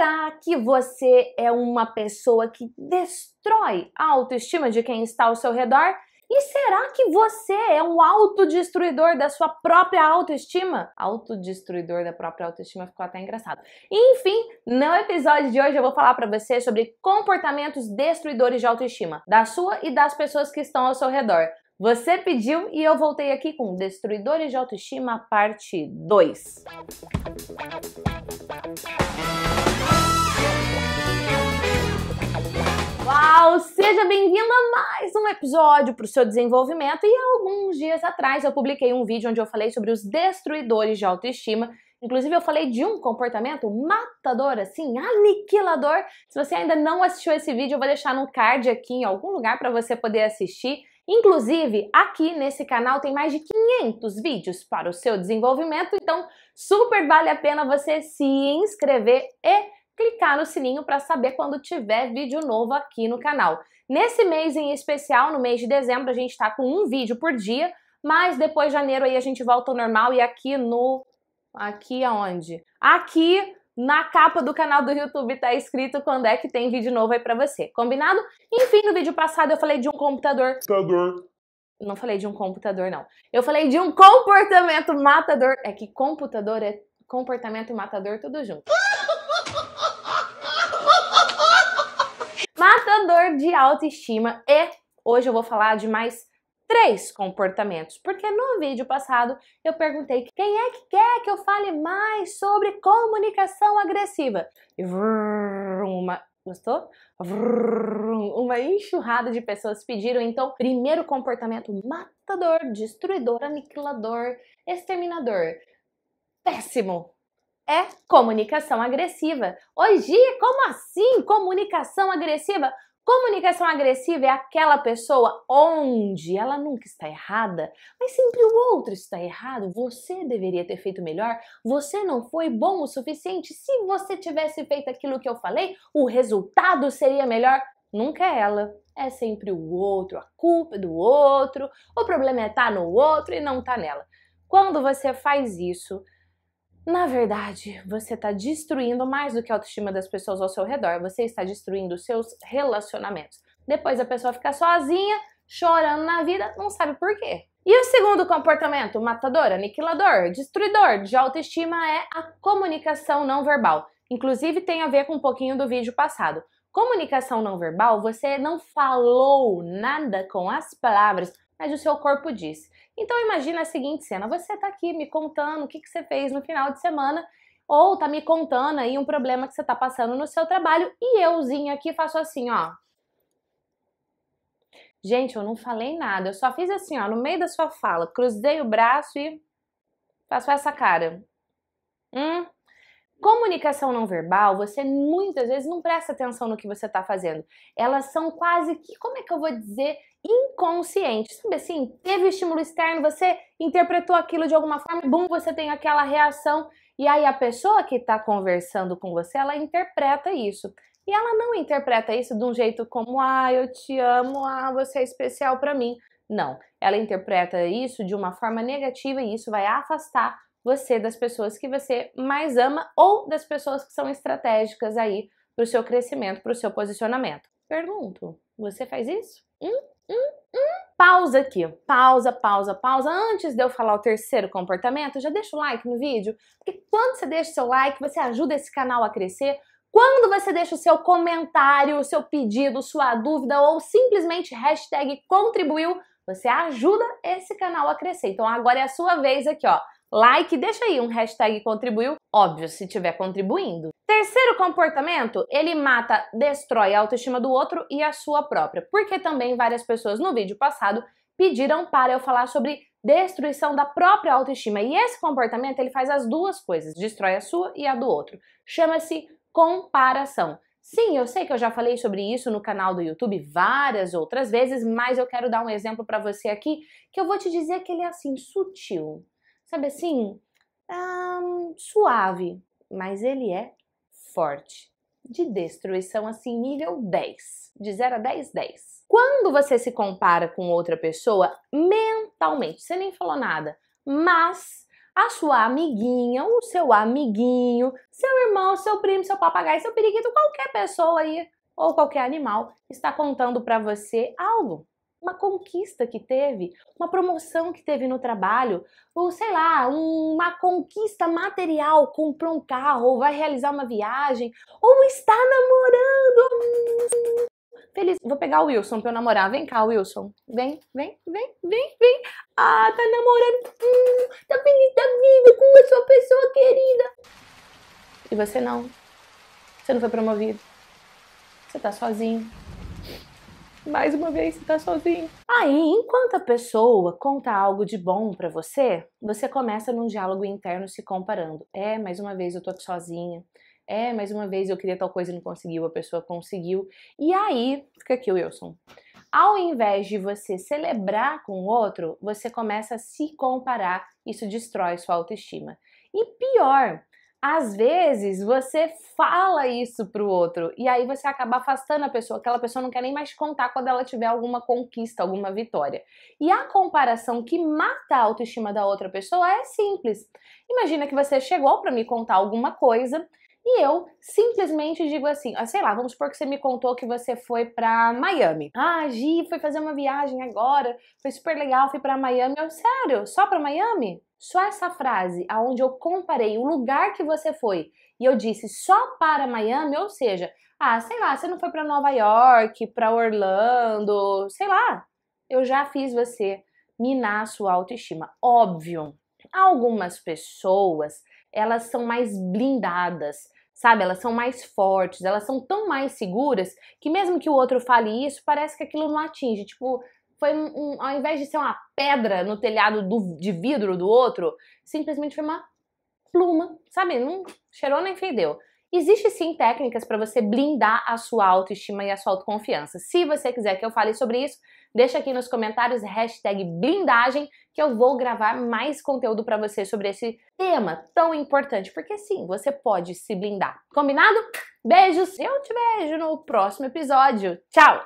Será que você é uma pessoa que destrói a autoestima de quem está ao seu redor? E será que você é um autodestruidor da sua própria autoestima? Autodestruidor da própria autoestima ficou até engraçado. Enfim, no episódio de hoje eu vou falar para você sobre comportamentos destruidores de autoestima, da sua e das pessoas que estão ao seu redor. Você pediu e eu voltei aqui com Destruidores de Autoestima, parte 2. pessoal, seja bem-vindo a mais um episódio para o seu desenvolvimento. E alguns dias atrás eu publiquei um vídeo onde eu falei sobre os destruidores de autoestima. Inclusive, eu falei de um comportamento matador, assim, aniquilador. Se você ainda não assistiu esse vídeo, eu vou deixar no card aqui em algum lugar para você poder assistir. Inclusive, aqui nesse canal tem mais de 500 vídeos para o seu desenvolvimento, então super vale a pena você se inscrever e clicar no sininho para saber quando tiver vídeo novo aqui no canal. Nesse mês em especial, no mês de dezembro, a gente está com um vídeo por dia, mas depois de janeiro aí a gente volta ao normal e aqui no... Aqui aonde? Aqui na capa do canal do YouTube tá escrito quando é que tem vídeo novo aí pra você, combinado? Enfim, no vídeo passado eu falei de um computador... Computador. Não falei de um computador, não. Eu falei de um comportamento matador. É que computador é comportamento matador tudo junto. matador de autoestima e hoje eu vou falar de mais três comportamentos, porque no vídeo passado eu perguntei quem é que quer que eu fale mais sobre comunicação agressiva. E uma Gostou? Uma enxurrada de pessoas pediram, então, primeiro comportamento matador, destruidor, aniquilador, exterminador. Péssimo é comunicação agressiva. Hoje, como assim comunicação agressiva? Comunicação agressiva é aquela pessoa onde ela nunca está errada, mas sempre o outro está errado. Você deveria ter feito melhor, você não foi bom o suficiente. Se você tivesse feito aquilo que eu falei, o resultado seria melhor. Nunca é ela. É sempre o outro, a culpa é do outro, o problema é estar tá no outro e não estar tá nela. Quando você faz isso, na verdade, você está destruindo mais do que a autoestima das pessoas ao seu redor, você está destruindo os seus relacionamentos. Depois a pessoa fica sozinha, chorando na vida, não sabe por quê. E o segundo comportamento, matador, aniquilador, destruidor de autoestima é a comunicação não verbal. Inclusive tem a ver com um pouquinho do vídeo passado. Comunicação não verbal, você não falou nada com as palavras, mas o seu corpo disse. Então imagina a seguinte cena: você está aqui me contando o que, que você fez no final de semana, ou tá me contando aí um problema que você está passando no seu trabalho, e euzinho aqui faço assim, ó. Gente, eu não falei nada, eu só fiz assim, ó, no meio da sua fala, cruzei o braço e faço essa cara. Hum? Comunicação não verbal, você muitas vezes não presta atenção no que você está fazendo. Elas são quase que, como é que eu vou dizer, inconscientes. Sabe assim, teve o estímulo externo, você interpretou aquilo de alguma forma, bum, você tem aquela reação. E aí a pessoa que está conversando com você, ela interpreta isso. E ela não interpreta isso de um jeito como, ah, eu te amo, ah, você é especial para mim. Não, ela interpreta isso de uma forma negativa e isso vai afastar você das pessoas que você mais ama ou das pessoas que são estratégicas aí para o seu crescimento, para o seu posicionamento. Pergunto, você faz isso? Hum, hum, hum. Pausa aqui, pausa, pausa, pausa. Antes de eu falar o terceiro comportamento, já deixa o like no vídeo, porque quando você deixa o seu like, você ajuda esse canal a crescer. Quando você deixa o seu comentário, o seu pedido, sua dúvida ou simplesmente hashtag contribuiu, você ajuda esse canal a crescer. Então agora é a sua vez aqui, ó like, deixa aí um hashtag contribuiu, óbvio, se estiver contribuindo. Terceiro comportamento, ele mata, destrói a autoestima do outro e a sua própria, porque também várias pessoas no vídeo passado pediram para eu falar sobre destruição da própria autoestima. E esse comportamento, ele faz as duas coisas, destrói a sua e a do outro. Chama-se comparação. Sim, eu sei que eu já falei sobre isso no canal do YouTube várias outras vezes, mas eu quero dar um exemplo para você aqui que eu vou te dizer que ele é assim sutil, sabe assim, ah, suave, mas ele é forte. De destruição, assim, nível 10. De 0 a 10, 10. Quando você se compara com outra pessoa mentalmente, você nem falou nada, mas a sua amiguinha, o seu amiguinho, seu irmão, seu primo, seu papagaio, seu periquito, qualquer pessoa aí ou qualquer animal está contando para você algo uma conquista que teve, uma promoção que teve no trabalho, ou sei lá, uma conquista material, comprou um carro, ou vai realizar uma viagem, ou está namorando. Feliz. Vou pegar o Wilson pra eu namorar. Vem cá, Wilson. Vem, vem, vem, vem, vem. Ah, tá namorando. Hum, tá feliz da vida com a sua pessoa querida. E você não. Você não foi promovido. Você tá sozinho mais uma vez você tá sozinho. Aí, enquanto a pessoa conta algo de bom para você, você começa num diálogo interno se comparando. É, mais uma vez eu tô aqui sozinha. É, mais uma vez eu queria tal coisa e não conseguiu, a pessoa conseguiu. E aí, fica aqui, o Wilson. Ao invés de você celebrar com o outro, você começa a se comparar. Isso destrói sua autoestima. E pior, às vezes você fala isso pro outro e aí você acaba afastando a pessoa, aquela pessoa não quer nem mais contar quando ela tiver alguma conquista, alguma vitória. E a comparação que mata a autoestima da outra pessoa é simples. Imagina que você chegou para me contar alguma coisa e eu simplesmente digo assim, ah, sei lá, vamos supor que você me contou que você foi para Miami. Ah, Gi, fui fazer uma viagem agora, foi super legal, fui para Miami. Eu, sério? Só para Miami? Só essa frase, aonde eu comparei o lugar que você foi e eu disse só para Miami, ou seja, ah, sei lá, você não foi para Nova York, para Orlando, sei lá, eu já fiz você minar a sua autoestima. Óbvio, algumas pessoas elas são mais blindadas, sabe? Elas são mais fortes, elas são tão mais seguras que mesmo que o outro fale isso, parece que aquilo não atinge. Tipo, foi um, um, ao invés de ser uma pedra no telhado do, de vidro do outro, simplesmente foi uma pluma, sabe? Não cheirou nem fedeu. Existe sim técnicas para você blindar a sua autoestima e a sua autoconfiança. Se você quiser que eu fale sobre isso, deixa aqui nos comentários hashtag blindagem que eu vou gravar mais conteúdo para você sobre esse tema tão importante, porque sim, você pode se blindar. Combinado? Beijos. Eu te vejo no próximo episódio. Tchau.